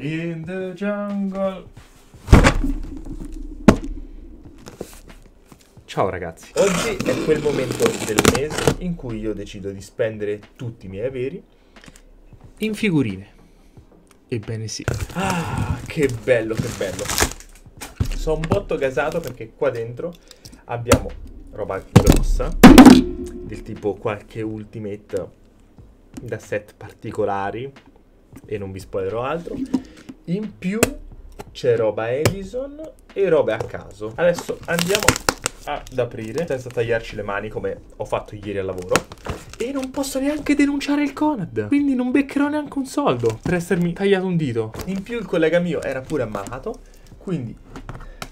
In the jungle. Ciao ragazzi, oggi è quel momento del mese in cui io decido di spendere tutti i miei averi in figurine. Ebbene sì. Ah, che bello, che bello. Sono un botto gasato perché qua dentro abbiamo roba grossa, del tipo qualche ultimate da set particolari, e non vi spoilerò altro. In più c'è roba Edison e roba a caso. Adesso andiamo ad aprire senza tagliarci le mani come ho fatto ieri al lavoro. E non posso neanche denunciare il Conad. Quindi non beccherò neanche un soldo per essermi tagliato un dito. In più il collega mio era pure ammalato. Quindi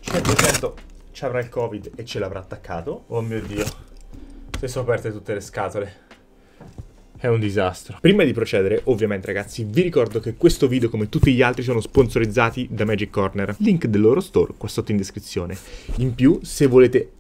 100% ci avrà il Covid e ce l'avrà attaccato. Oh mio Dio. Se sono aperte tutte le scatole. È un disastro. Prima di procedere, ovviamente ragazzi, vi ricordo che questo video come tutti gli altri sono sponsorizzati da Magic Corner. Link del loro store qua sotto in descrizione. In più, se volete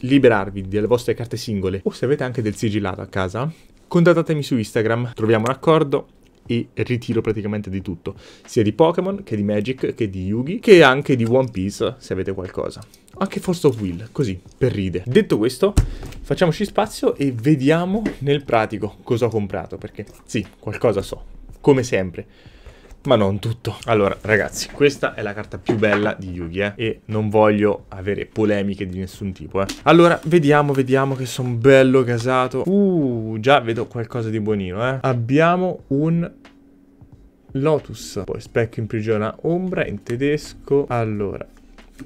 liberarvi delle vostre carte singole o se avete anche del sigillato a casa, contattatemi su Instagram, troviamo un accordo e ritiro praticamente di tutto, sia di Pokémon che di Magic che di Yugi che anche di One Piece se avete qualcosa. Anche Force of Will, così, per ride. Detto questo, facciamoci spazio e vediamo nel pratico cosa ho comprato, perché sì, qualcosa so, come sempre ma non tutto. Allora, ragazzi, questa è la carta più bella di Yugi, eh, e non voglio avere polemiche di nessun tipo, eh. Allora, vediamo, vediamo che sono bello casato. Uh, già vedo qualcosa di buonino, eh. Abbiamo un Lotus, poi specchio imprigiona ombra in tedesco. Allora,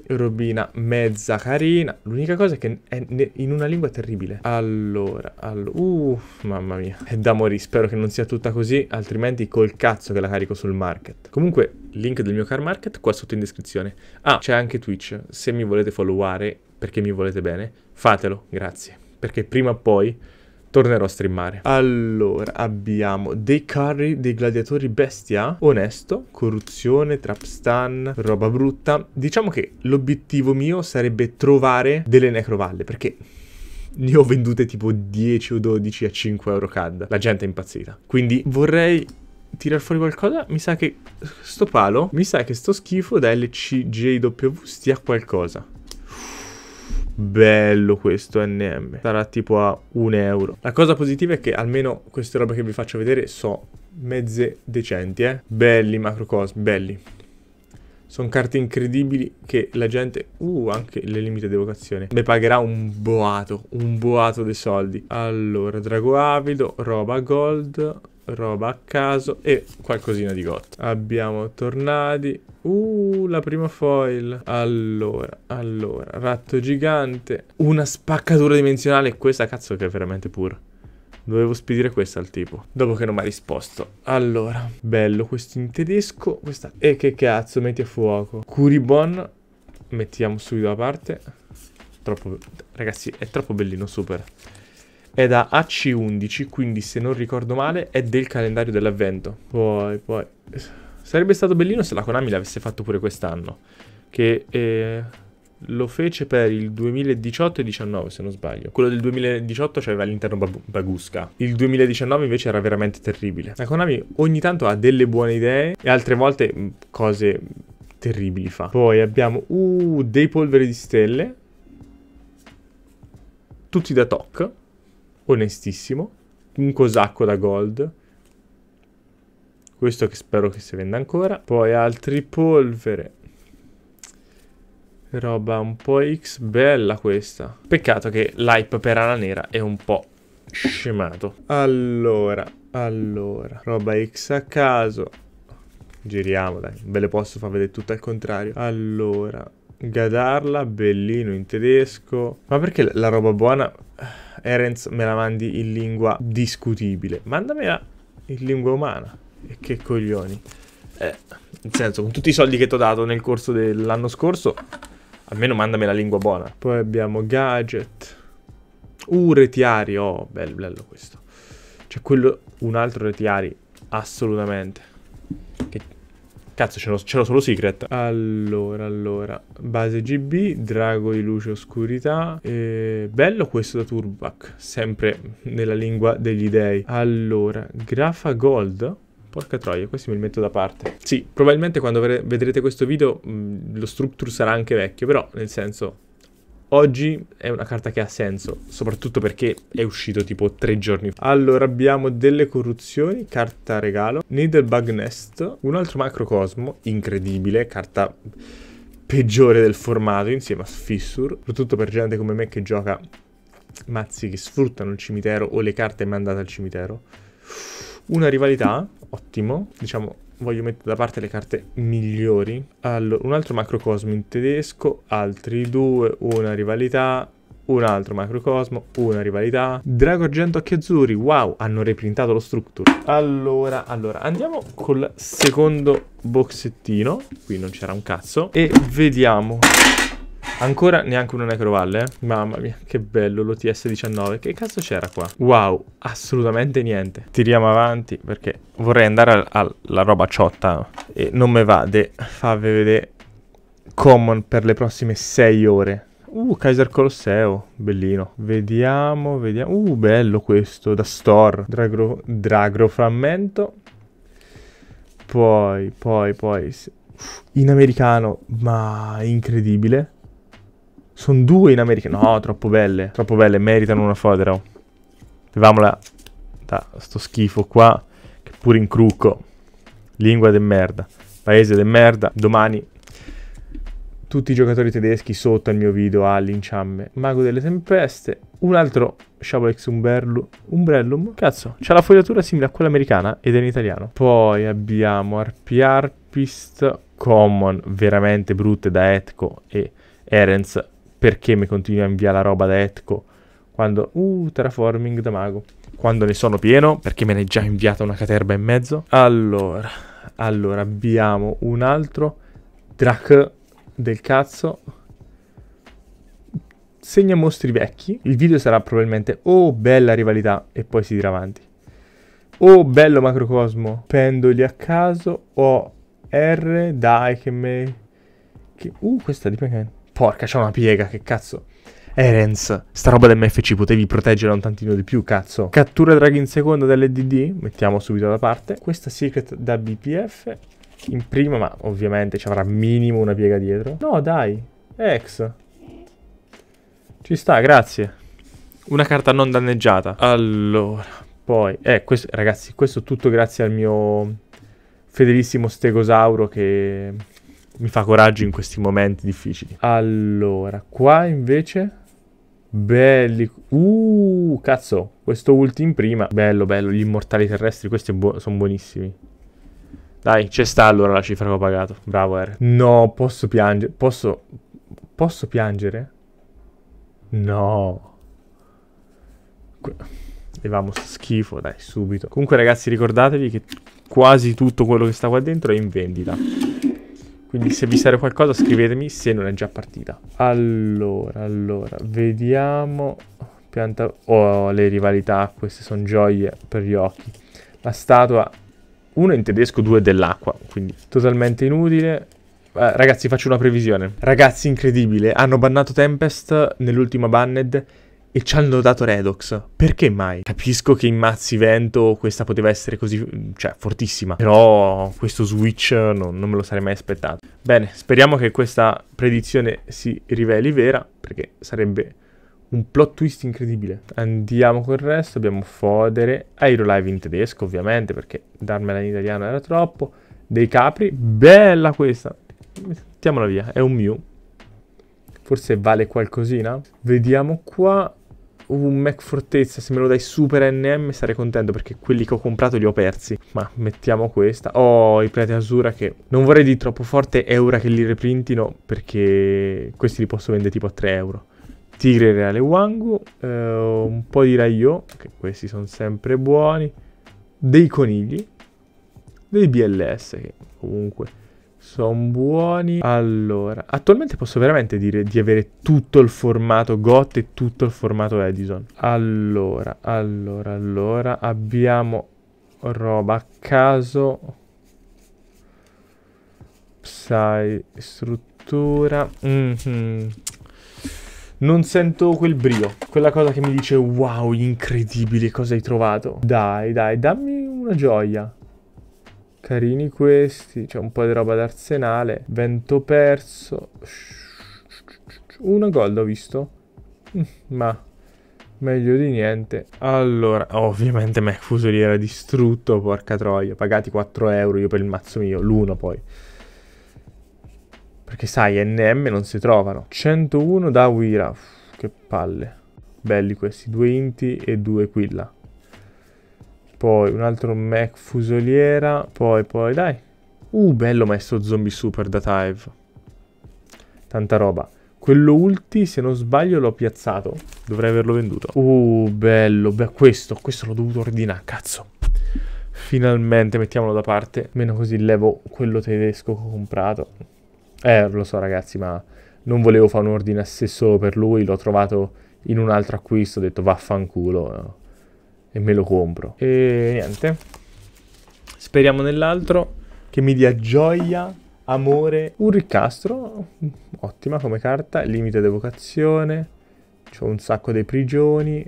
robina mezza carina. L'unica cosa è che è in una lingua terribile. Allora, allora... Uh, mamma mia. È da morire. Spero che non sia tutta così, altrimenti col cazzo che la carico sul market. Comunque, link del mio car market qua sotto in descrizione. Ah, c'è anche Twitch. Se mi volete followare perché mi volete bene, fatelo, grazie. Perché prima o poi tornerò a streamare. Allora, abbiamo dei carri dei gladiatori bestia, onesto, corruzione, trapstan, roba brutta. Diciamo che l'obiettivo mio sarebbe trovare delle necrovalle, perché ne ho vendute tipo 10 o 12 a 5 euro CAD. La gente è impazzita. Quindi vorrei tirar fuori qualcosa. Mi sa che sto palo, mi sa che sto schifo da LCJW stia qualcosa. Bello questo NM. Sarà tipo a un euro. La cosa positiva è che almeno queste robe che vi faccio vedere so mezze decenti, eh. Belli macrocosmi, belli. Sono carte incredibili che la gente... Uh, anche le limite di d'evocazione. Ne pagherà un boato, un boato dei soldi. Allora, Drago Avido, roba gold roba a caso e qualcosina di got. Abbiamo tornadi. Uh, la prima foil. Allora, allora, ratto gigante. Una spaccatura dimensionale. Questa cazzo che è veramente pura. Dovevo spedire questa al tipo. Dopo che non mi ha risposto. Allora, bello questo in tedesco. Questa... E che cazzo, metti a fuoco. Curibon. Mettiamo subito da parte. Troppo... Ragazzi, è troppo bellino, super è da AC11, quindi se non ricordo male è del calendario dell'avvento. Poi, poi... Sarebbe stato bellino se la Konami l'avesse fatto pure quest'anno, che eh, lo fece per il 2018 e 19 se non sbaglio. Quello del 2018 c'aveva all'interno Bagusca, il 2019 invece era veramente terribile. La Konami ogni tanto ha delle buone idee e altre volte mm, cose terribili fa. Poi abbiamo uh, dei polveri di stelle, tutti da TOC onestissimo. Un cosacco da gold. Questo che spero che si venda ancora. Poi altri polvere. Roba un po' X. Bella questa. Peccato che l'hype per ala nera è un po' scemato. Allora, allora. Roba X a caso. Giriamo, dai. Ve le posso far vedere tutte al contrario. Allora, Gadarla, bellino in tedesco. Ma perché la roba buona... Erens me la mandi in lingua discutibile, mandamela in lingua umana. E che coglioni. Eh, nel senso, con tutti i soldi che ti ho dato nel corso dell'anno scorso, almeno mandami la lingua buona. Poi abbiamo gadget. Uh, retiari. Oh, bello, bello questo. C'è quello, un altro retiari. Assolutamente. Cazzo, ce solo secret. Allora, allora. Base GB, drago di luce oscurità. E... Bello questo da Turbac. Sempre nella lingua degli dei. Allora, grafa gold. Porca troia, questo me li metto da parte. Sì, probabilmente quando vedrete questo video mh, mm, lo structure sarà anche vecchio, però nel senso Oggi è una carta che ha senso, soprattutto perché è uscito tipo tre giorni fa. Allora abbiamo delle corruzioni, carta regalo, Needlebug Nest, un altro macrocosmo, incredibile, carta peggiore del formato insieme a Fissur, soprattutto per gente come me che gioca mazzi che sfruttano il cimitero o le carte mandate al cimitero. Una rivalità, ottimo, diciamo voglio mettere da parte le carte migliori. Allora, un altro macrocosmo in tedesco, altri due, una rivalità, un altro macrocosmo, una rivalità. Drago Argento Occhi Azzurri, wow, hanno reprintato lo structure. Allora, allora, andiamo col secondo boxettino, qui non c'era un cazzo, e vediamo Ancora neanche una necrovalle, eh? Mamma mia, che bello l'OTS 19. Che cazzo c'era qua? Wow, assolutamente niente. Tiriamo avanti perché vorrei andare alla roba ciotta eh. e non me va de farvi vedere common per le prossime 6 ore. Uh, Kaiser Colosseo, bellino. Vediamo, vediamo. Uh, bello questo, da store. Dragro, dragro frammento. Poi, poi, poi. In americano, ma incredibile. Sono due in America. No, troppo belle. Troppo belle, meritano una fodera. Levamola da sto schifo qua, che pure in crucco. Lingua de merda. Paese de merda. Domani tutti i giocatori tedeschi sotto al mio video Linciamme. Mago delle tempeste, un altro Shadow X Umbrello, Umbrellum, cazzo, c'ha la fogliatura simile a quella americana ed è in italiano. Poi abbiamo Arpi Arpist, Common, veramente brutte da Etco e Erens, perché mi continui a inviare la roba da Etco? Quando, uh, terraforming da mago. Quando ne sono pieno, perché me ne è già inviata una caterba e mezzo. Allora, allora, abbiamo un altro Drac del cazzo. Segna mostri vecchi. Il video sarà probabilmente, oh, bella rivalità, e poi si dirà avanti. Oh, bello macrocosmo. Pendoli a caso, o oh, R, dai che me... Che... Uh, questa di Pacan. Porca, c'è una piega, che cazzo. Erens, eh, sta roba d'MFC potevi proteggere un tantino di più, cazzo. Cattura draghi in seconda dell'EDD, mettiamo subito da parte. Questa secret da BPF, in prima, ma ovviamente ci avrà minimo una piega dietro. No, dai, ex. Ci sta, grazie. Una carta non danneggiata. Allora, poi, eh, questo, ragazzi, questo tutto grazie al mio fedelissimo stegosauro che mi fa coraggio in questi momenti difficili. Allora, qua invece... Belli. Uh, cazzo, questo ultimo prima. Bello, bello, gli immortali terrestri, questi bu sono buonissimi. Dai, c'è sta allora la cifra che ho pagato. Bravo, R. No, posso piangere. Posso... Posso piangere? No. Levamo schifo, dai, subito. Comunque, ragazzi, ricordatevi che quasi tutto quello che sta qua dentro è in vendita. Quindi se vi serve qualcosa scrivetemi se non è già partita. Allora, allora, vediamo. Pianta... Oh, le rivalità, queste sono gioie per gli occhi. La statua, uno in tedesco, due dell'acqua, quindi totalmente inutile. Eh, ragazzi, faccio una previsione. Ragazzi, incredibile, hanno bannato Tempest nell'ultima banned e ci hanno dato Redox. Perché mai? Capisco che in Mazzi Vento questa poteva essere così, cioè, fortissima, però questo Switch non, non me lo sarei mai aspettato. Bene, speriamo che questa predizione si riveli vera, perché sarebbe un plot twist incredibile. Andiamo col resto, abbiamo Fodere, Aerolive in tedesco ovviamente, perché darmela in italiano era troppo, dei Capri, bella questa, mettiamola via, è un Mew. Forse vale qualcosina? Vediamo qua, un Mac Fortezza, se me lo dai super NM sarei contento perché quelli che ho comprato li ho persi. Ma mettiamo questa. Oh, i prete Azura che non vorrei di troppo forte, è ora che li reprintino perché questi li posso vendere tipo a 3 euro. Tigre Reale Wangu, eh, un po' di Rayo, che questi sono sempre buoni, dei conigli, dei BLS che comunque sono buoni. Allora, attualmente posso veramente dire di avere tutto il formato GOT e tutto il formato Edison. Allora, allora, allora, abbiamo roba a caso. Psi, struttura. Mm -hmm. Non sento quel brio, quella cosa che mi dice wow, incredibile cosa hai trovato. Dai, dai, dammi una gioia. Carini questi, c'è un po' di roba d'arsenale. Vento perso. Una gold ho visto. Mm, ma meglio di niente. Allora, ovviamente Mercusoli era distrutto, porca troia. Pagati 4 euro io per il mazzo mio, l'uno poi. Perché sai, NM non si trovano. 101 da Wira. Uff, che palle. Belli questi, due Inti e due Quilla. Poi un altro Mac fusoliera. Poi, poi, dai. Uh, bello maestro zombie super da Tive. Tanta roba. Quello ulti, se non sbaglio, l'ho piazzato. Dovrei averlo venduto. Uh, bello. Beh, questo, questo l'ho dovuto ordinare, cazzo. Finalmente, mettiamolo da parte. Meno così levo quello tedesco che ho comprato. Eh, lo so ragazzi, ma non volevo fare un ordine a sé solo per lui. L'ho trovato in un altro acquisto, ho detto vaffanculo e me lo compro. E niente. Speriamo nell'altro che mi dia gioia, amore, un ricastro, ottima come carta, limite d'evocazione, c'ho un sacco dei prigioni,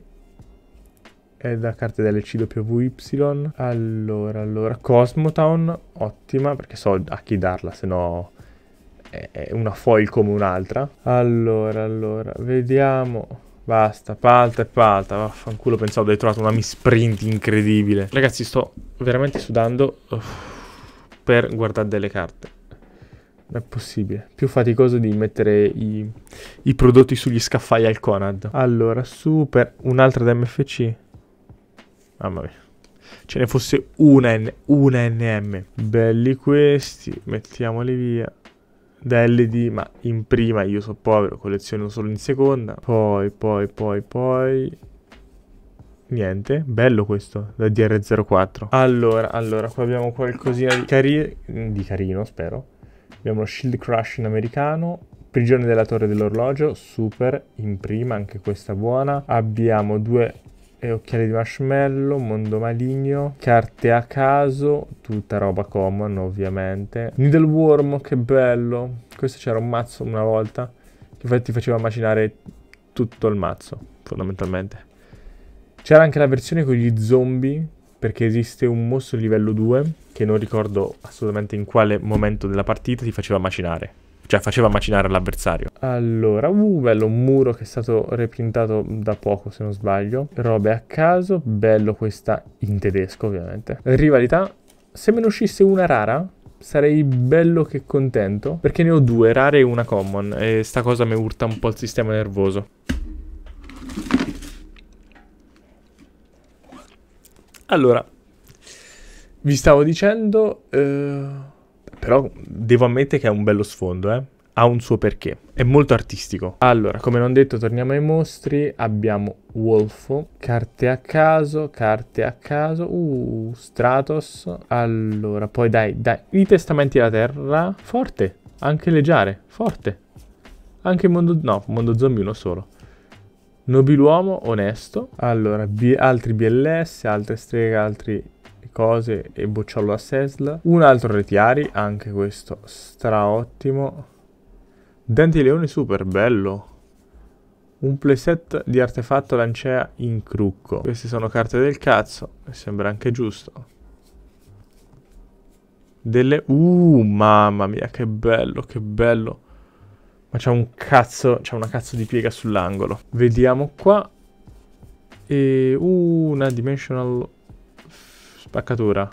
è da carte dell'CWY. Allora, allora, Cosmotown, ottima, perché so a chi darla, se no è una foil come un'altra. Allora, allora, vediamo Basta, palta e palta, vaffanculo, pensavo di aver trovato una misprint incredibile. Ragazzi, sto veramente sudando uh, per guardare delle carte. Non è possibile. Più faticoso di mettere i, i prodotti sugli scaffali al Conad. Allora, super, un'altra da MFC. Mamma mia. Ce ne fosse una, una NM. Belli questi, mettiamoli via da LD, ma in prima io so povero, colleziono solo in seconda. Poi, poi, poi, poi... Niente, bello questo, da DR04. Allora, allora, qua abbiamo qualcosina di, cari di carino, spero. Abbiamo lo Shield Crush in americano, Prigione della Torre dell'Orologio, super, in prima, anche questa buona. Abbiamo due e occhiali di marshmallow, mondo maligno, carte a caso, tutta roba common ovviamente. Needleworm, che bello. Questo c'era un mazzo una volta che ti faceva macinare tutto il mazzo, fondamentalmente. C'era anche la versione con gli zombie, perché esiste un mostro livello 2 che non ricordo assolutamente in quale momento della partita ti faceva macinare. Cioè faceva macinare l'avversario. Allora, uh, bello, un muro che è stato reprintato da poco se non sbaglio. Robe a caso, bello questa in tedesco ovviamente. Rivalità, se me ne uscisse una rara, sarei bello che contento perché ne ho due rare e una common e sta cosa mi urta un po' il sistema nervoso. Allora, vi stavo dicendo... Uh... Però devo ammettere che è un bello sfondo, eh. Ha un suo perché. È molto artistico. Allora, come non detto, torniamo ai mostri. Abbiamo Wolfo, carte a caso, carte a caso. Uh, Stratos. Allora, poi dai, dai. I testamenti della terra. Forte. Anche leggiare. Forte. Anche il mondo... No, mondo zombie uno solo. Nobiluomo, onesto. Allora, altri BLS, altre streghe, altri cose e bocciarlo a Sesla. Un altro Retiari, anche questo straottimo. Denti Leone super bello. Un playset di artefatto lancea in crucco. Queste sono carte del cazzo, mi sembra anche giusto. Delle... Uh, mamma mia, che bello, che bello. Ma c'è un cazzo, c'è una cazzo di piega sull'angolo. Vediamo qua. E una dimensional Spaccatura.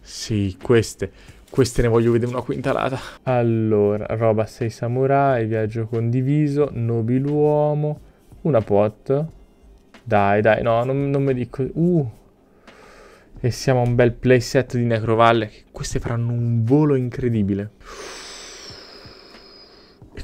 Sì, queste. Queste ne voglio vedere una quintalata. Allora, roba 6 samurai, viaggio condiviso, nobiluomo, una pot. Dai, dai, no, non, non mi dico... Uh! E siamo a un bel playset di Necrovalle. Queste faranno un volo incredibile. Uff.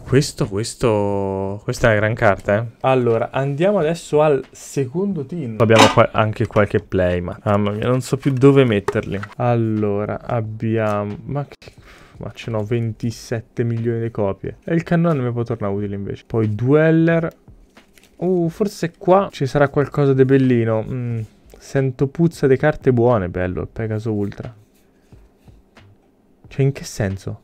Questo, questo... Questa è una gran carta, eh. Allora, andiamo adesso al secondo team. Abbiamo qua anche qualche play, ma... Mamma mia, non so più dove metterli. Allora, abbiamo... Ma che ma ce n'ho 27 milioni di copie. E il cannone mi può tornare utile invece. Poi Dweller. Uh, forse qua ci sarà qualcosa di bellino. Mm, sento puzza di carte buone, bello, Pegaso Ultra. Cioè, in che senso?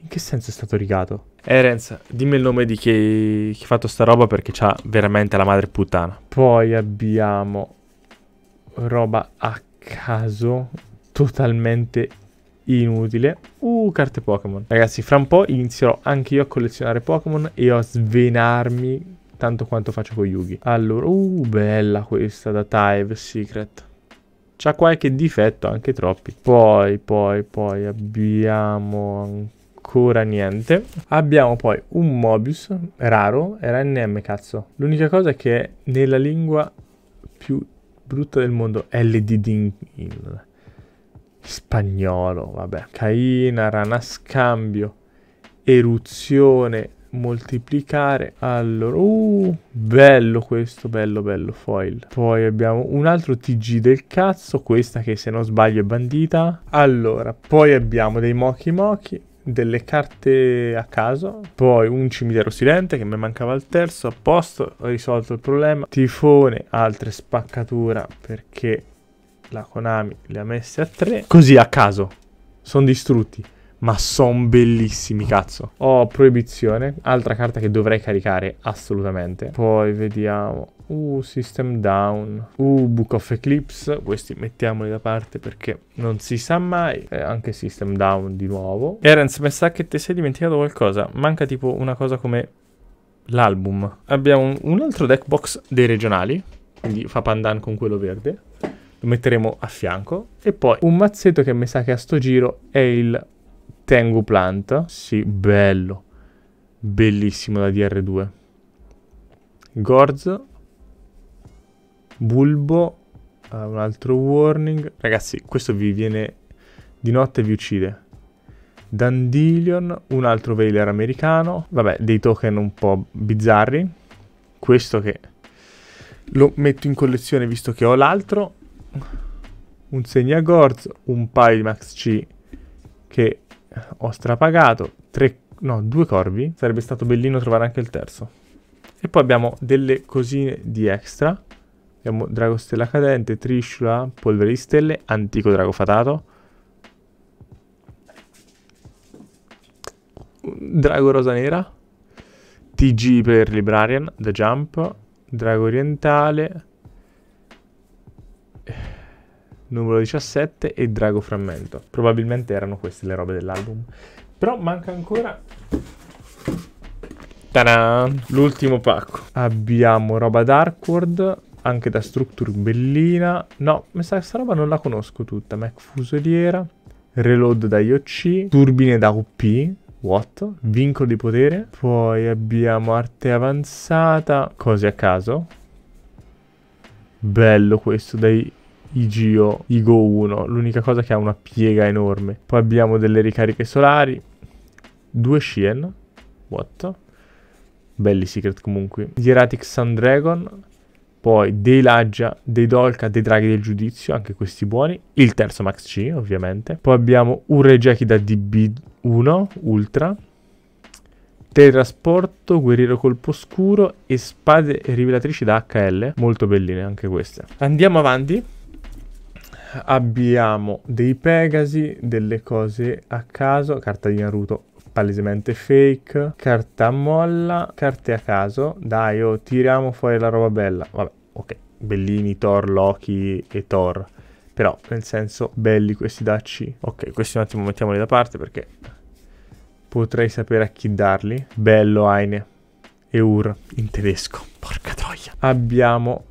In che senso è stato rigato? Eh, Renz, dimmi il nome di chi, ha fatto sta roba perché c'ha veramente la madre puttana. Poi abbiamo roba a caso, totalmente inutile. Uh, carte Pokémon. Ragazzi, fra un po' inizierò anche io a collezionare Pokémon e a svenarmi tanto quanto faccio con Yugi. Allora, uh, bella questa da Dive Secret. C'ha qualche difetto, anche troppi. Poi, poi, poi abbiamo ancora niente. Abbiamo poi un Mobius raro, era NM cazzo. L'unica cosa è che nella lingua più brutta del mondo, LDD Ding in spagnolo, vabbè. Caina, rana scambio, eruzione, moltiplicare. Allora, uh, bello questo, bello, bello foil. Poi abbiamo un altro TG del cazzo, questa che se non sbaglio è bandita. Allora, poi abbiamo dei mochi mochi delle carte a caso, poi un cimitero silente che mi mancava il terzo, a posto, ho risolto il problema, tifone, altre spaccatura perché la Konami le ha messe a tre, così a caso, sono distrutti ma son bellissimi, cazzo. Ho oh, Proibizione, altra carta che dovrei caricare assolutamente. Poi vediamo. Uh, System Down. Uh, Book of Eclipse. Questi mettiamoli da parte perché non si sa mai. Eh, anche System Down di nuovo. Erens, mi sa che ti sei dimenticato qualcosa. Manca tipo una cosa come l'album. Abbiamo un, un altro deck box dei regionali. Quindi fa pandan con quello verde. Lo metteremo a fianco. E poi un mazzetto che mi sa che a sto giro è il Tengu Plant. Sì, bello. Bellissimo da DR2. Gorz. Bulbo. Uh, un altro warning. Ragazzi, questo vi viene di notte e vi uccide. Dandilion, un altro Veiler americano. Vabbè, dei token un po' bizzarri. Questo che lo metto in collezione visto che ho l'altro. Un Segna Gorz, un paio di Max C che ho strapagato tre, no, due corvi, sarebbe stato bellino trovare anche il terzo. E poi abbiamo delle cosine di extra. Abbiamo Dragostella Cadente, Trisciula, Polvere di Stelle, Antico Drago Fatato. Drago Rosa Nera. TG per Librarian, The Jump, Drago Orientale numero 17 e Drago Frammento. Probabilmente erano queste le robe dell'album. Però manca ancora L'ultimo pacco. Abbiamo roba Dark Darkward, anche da Structure bellina. No, mi sa che sta roba non la conosco tutta. Mac Fusoliera, Reload da IOC, Turbine da OP, What? Vincolo di potere. Poi abbiamo Arte Avanzata, cose a caso. Bello questo dai i IGO, IGO 1, l'unica cosa che ha una piega enorme. Poi abbiamo delle ricariche solari, due Shien, what? Belli secret comunque. Gli Eratic Sun Dragon, poi dei Laggia, dei Dolca, dei Draghi del Giudizio, anche questi buoni. Il terzo Max C, ovviamente. Poi abbiamo un Rejeki da DB1 Ultra. Terrasporto, Guerriero Colpo Scuro e Spade Rivelatrici da HL. Molto belline anche queste. Andiamo avanti abbiamo dei Pegasi, delle cose a caso, carta di Naruto palesemente fake, carta molla, carte a caso, dai oh, tiriamo fuori la roba bella, vabbè, ok, Bellini, Thor, Loki e Thor, però nel senso belli questi dacci, ok, questi un attimo mettiamoli da parte perché potrei sapere a chi darli, bello Aine, e Ur in tedesco, porca troia, abbiamo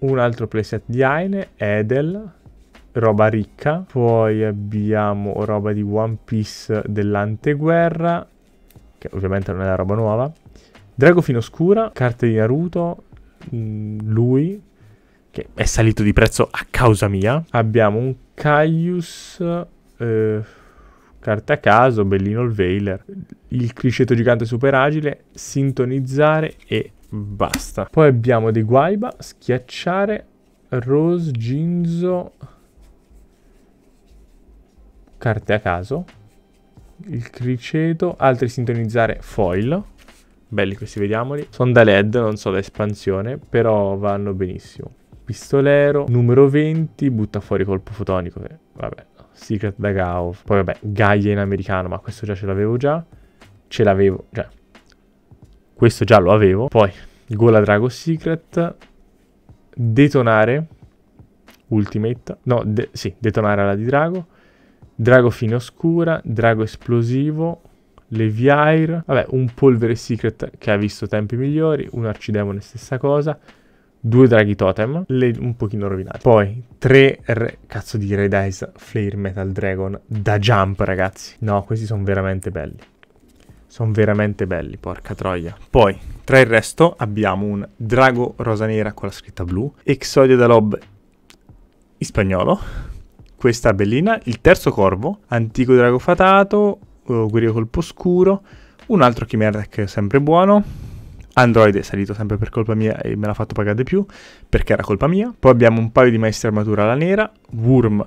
un altro playset di Aine, Edel, roba ricca. Poi abbiamo roba di One Piece dell'anteguerra, che ovviamente non è la roba nuova. Drago fino scura, carte di Naruto, mm, lui, che è salito di prezzo a causa mia. Abbiamo un Caius, eh, carte a caso, bellino il Veiler, il criceto gigante super agile, sintonizzare e basta. Poi abbiamo dei Guaiba, schiacciare, Rose, Ginzo, carte a caso, il criceto, altri sintonizzare foil, belli questi vediamoli, sono da led, non so da espansione, però vanno benissimo. Pistolero, numero 20, butta fuori colpo fotonico, vabbè, Secret da Gaov, poi vabbè, Gaia in americano, ma questo già ce l'avevo già, ce l'avevo, cioè questo già lo avevo, poi Gola Drago Secret, detonare, Ultimate, no, de sì, detonare alla di Drago, Drago fine oscura, drago esplosivo, Leviair, vabbè, un polvere secret che ha visto tempi migliori, un arcidemone stessa cosa, due draghi totem, le, un pochino rovinati. Poi tre, re, cazzo di Red Eyes Flare Metal Dragon da jump, ragazzi. No, questi sono veramente belli. Sono veramente belli, porca troia. Poi, tra il resto, abbiamo un drago rosa nera con la scritta blu, Exodia da Lob in spagnolo, questa bellina, il terzo corvo, antico drago fatato, uh, guerriero colpo scuro, un altro chimera che è sempre buono, Android è salito sempre per colpa mia e me l'ha fatto pagare di più perché era colpa mia. Poi abbiamo un paio di maestri armatura alla nera, Worm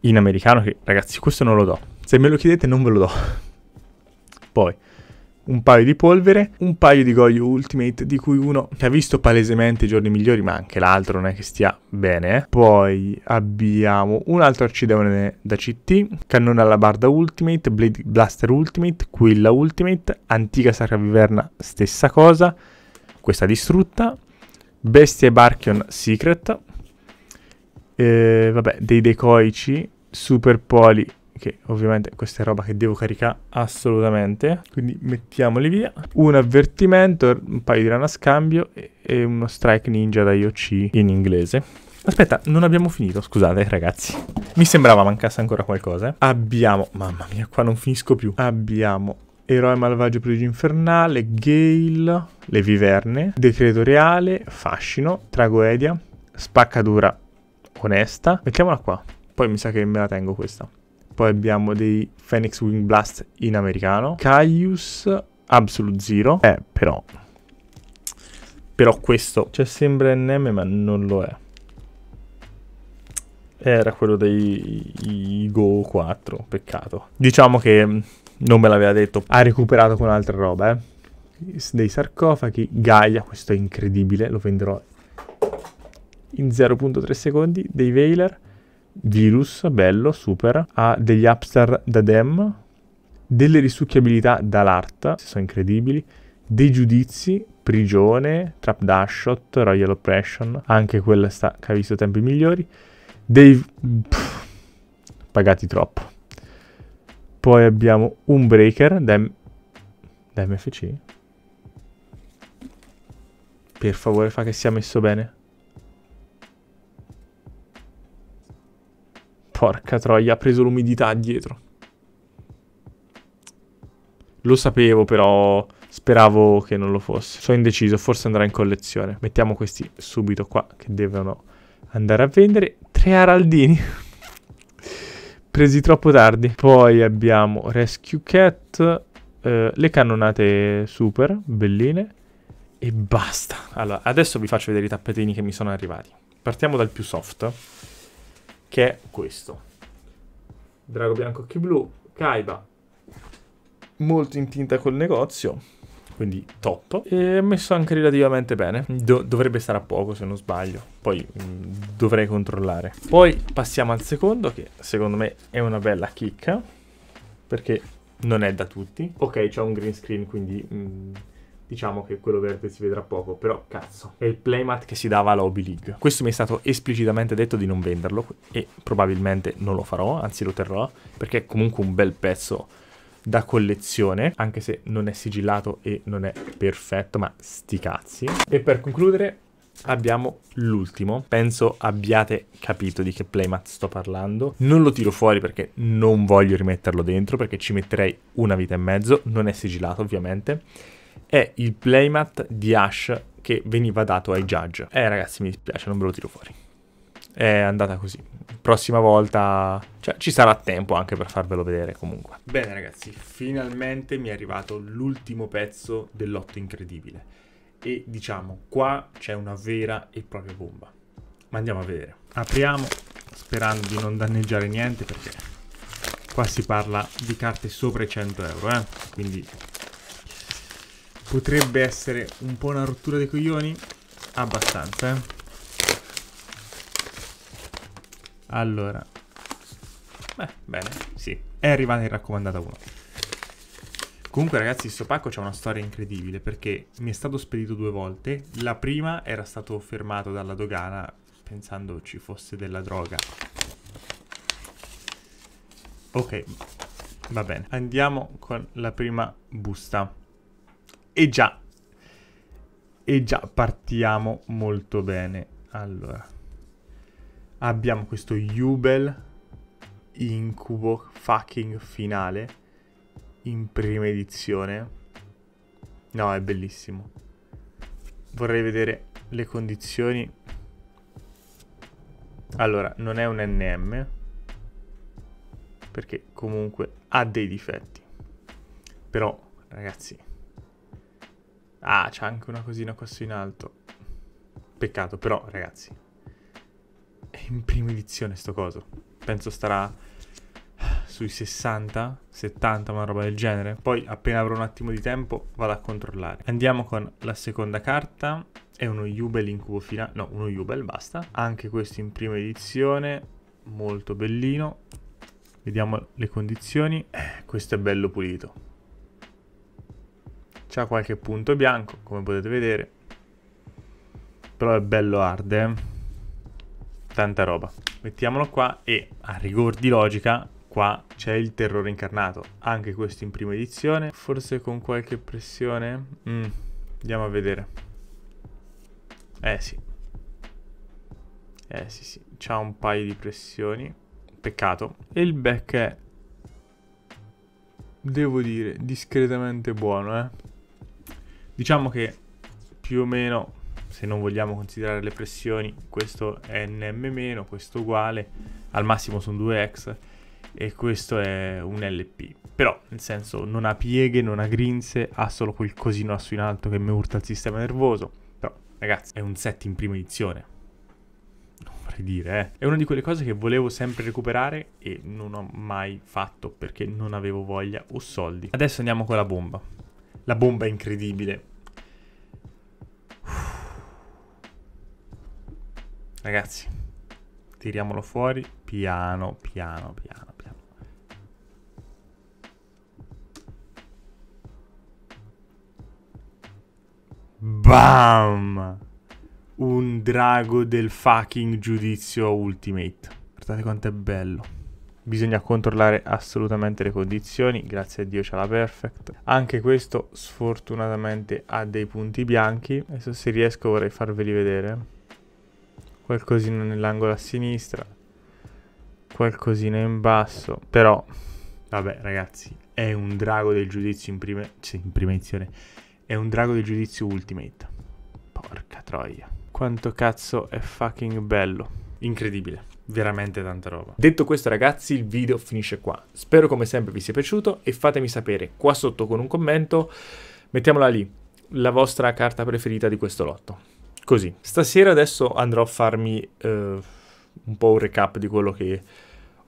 in americano che ragazzi questo non lo do. Se me lo chiedete non ve lo do. Poi un paio di polvere, un paio di Goyo Ultimate, di cui uno che ha visto palesemente i giorni migliori, ma anche l'altro non è che stia bene. Eh. Poi abbiamo un altro arcideone da CT, cannone alla barda Ultimate, Blade Blaster Ultimate, Quilla Ultimate, Antica Sacra Viverna stessa cosa, questa distrutta, Bestia e Barchion Secret, eh, vabbè, dei decoici, Super Poli che ovviamente questa è roba che devo caricare assolutamente. Quindi mettiamoli via. Un avvertimento, un paio di rana scambio e, uno strike ninja da IOC in inglese. Aspetta, non abbiamo finito, scusate ragazzi. Mi sembrava mancasse ancora qualcosa. Eh. Abbiamo, mamma mia, qua non finisco più. Abbiamo Eroe malvagio prodigio infernale, Gale, Le viverne, Decreto reale, Fascino, Tragoedia, spaccatura onesta. Mettiamola qua, poi mi sa che me la tengo questa. Poi abbiamo dei Phoenix Wing Blast in americano. Caius Absolute Zero. Eh, però... Però questo... Cioè, sembra NM, ma non lo è. Era quello dei Go 4, peccato. Diciamo che mm, non me l'aveva detto. Ha recuperato con altre robe, eh. Dei sarcofagi. Gaia, questo è incredibile, lo venderò in 0.3 secondi, dei Veiler Virus, bello, super. Ha degli upstar da Dem, delle risucchiabilità dall'art, sono incredibili, dei giudizi, prigione, trap dashot, royal oppression, anche quella sta, che ha visto tempi migliori, dei... Pff, pagati troppo. Poi abbiamo un breaker da, M da MFC. Per favore fa che sia messo bene. Porca troia, ha preso l'umidità dietro. Lo sapevo però, speravo che non lo fosse. Sono indeciso, forse andrà in collezione. Mettiamo questi subito qua che devono andare a vendere. Tre araldini. Presi troppo tardi. Poi abbiamo Rescue Cat, eh, le cannonate super, belline. E basta. Allora, adesso vi faccio vedere i tappetini che mi sono arrivati. Partiamo dal più soft che è questo. Drago bianco occhi blu, Kaiba. Molto in tinta col negozio, quindi top. E messo anche relativamente bene. Do dovrebbe stare a poco se non sbaglio, poi mh, mm, dovrei controllare. Poi passiamo al secondo che secondo me è una bella chicca, perché non è da tutti. Ok, c'è un green screen, quindi... Mh, mm, diciamo che quello verde si vedrà poco, però cazzo, è il playmat che si dava alla Hobby League. Questo mi è stato esplicitamente detto di non venderlo e probabilmente non lo farò, anzi lo terrò, perché è comunque un bel pezzo da collezione, anche se non è sigillato e non è perfetto, ma sti cazzi. E per concludere abbiamo l'ultimo. Penso abbiate capito di che playmat sto parlando. Non lo tiro fuori perché non voglio rimetterlo dentro, perché ci metterei una vita e mezzo, non è sigillato ovviamente è il playmat di Ash che veniva dato ai judge. Eh ragazzi, mi dispiace, non ve lo tiro fuori. È andata così. Prossima volta cioè, ci sarà tempo anche per farvelo vedere comunque. Bene ragazzi, finalmente mi è arrivato l'ultimo pezzo del lotto incredibile. E diciamo, qua c'è una vera e propria bomba. Ma andiamo a vedere. Apriamo sperando di non danneggiare niente perché qua si parla di carte sopra i 100 euro, eh? quindi potrebbe essere un po' una rottura dei coglioni? Abbastanza, eh. Allora. Beh, bene, sì. È arrivata in raccomandata 1. Comunque ragazzi, questo pacco c'è una storia incredibile perché mi è stato spedito due volte. La prima era stato fermato dalla dogana pensando ci fosse della droga. Ok, va bene. Andiamo con la prima busta. E già. E già partiamo molto bene. Allora. Abbiamo questo Jubel incubo fucking finale in prima edizione. No, è bellissimo. Vorrei vedere le condizioni. Allora, non è un NM. Perché comunque ha dei difetti. Però, ragazzi, Ah, c'è anche una cosina qua su in alto. Peccato, però, ragazzi. È in prima edizione sto coso. Penso starà sui 60, 70, una roba del genere. Poi, appena avrò un attimo di tempo, vado a controllare. Andiamo con la seconda carta. È uno Jubel cubo finale. No, uno Jubel, basta. Anche questo in prima edizione. Molto bellino. Vediamo le condizioni. Eh, questo è bello pulito C'ha qualche punto bianco, come potete vedere. Però è bello hard, eh? Tanta roba. Mettiamolo qua e, a rigor di logica, qua c'è il terrore incarnato. Anche questo in prima edizione. Forse con qualche pressione? Mm, andiamo a vedere. Eh sì. Eh sì sì, c'ha un paio di pressioni. Peccato. E il back è devo dire, discretamente buono, eh. Diciamo che più o meno, se non vogliamo considerare le pressioni, questo è NM-, questo uguale, al massimo sono 2x e questo è un LP. Però, nel senso, non ha pieghe, non ha grinze, ha solo quel cosino lasso in alto che mi urta il sistema nervoso. Però, ragazzi, è un set in prima edizione, non vorrei dire, eh. È una di quelle cose che volevo sempre recuperare e non ho mai fatto perché non avevo voglia o soldi. Adesso andiamo con la bomba. La bomba è incredibile. Ragazzi, tiriamolo fuori piano, piano, piano, piano. Bam! Un drago del fucking giudizio ultimate. Guardate quanto è bello bisogna controllare assolutamente le condizioni, grazie a Dio c'è la perfect. Anche questo sfortunatamente ha dei punti bianchi, adesso se riesco vorrei farveli vedere. Qualcosina nell'angolo a sinistra, qualcosina in basso, però vabbè ragazzi, è un drago del giudizio in, prime... cioè, in primazione, è un drago del giudizio ultimate. Porca troia, quanto cazzo è fucking bello, incredibile veramente tanta roba. Detto questo ragazzi il video finisce qua, spero come sempre vi sia piaciuto e fatemi sapere qua sotto con un commento, mettiamola lì, la vostra carta preferita di questo lotto. Così. Stasera adesso andrò a farmi eh, un po' un recap di quello che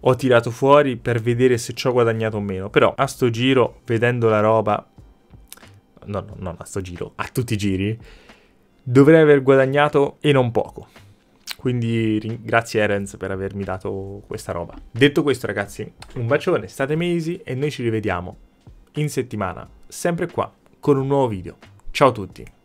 ho tirato fuori per vedere se ci ho guadagnato o meno, però a sto giro vedendo la roba, no no no a sto giro, a tutti i giri, dovrei aver guadagnato e non poco. Quindi grazie Erenz per avermi dato questa roba. Detto questo ragazzi, un bacione, state mesi e noi ci rivediamo in settimana, sempre qua, con un nuovo video. Ciao a tutti!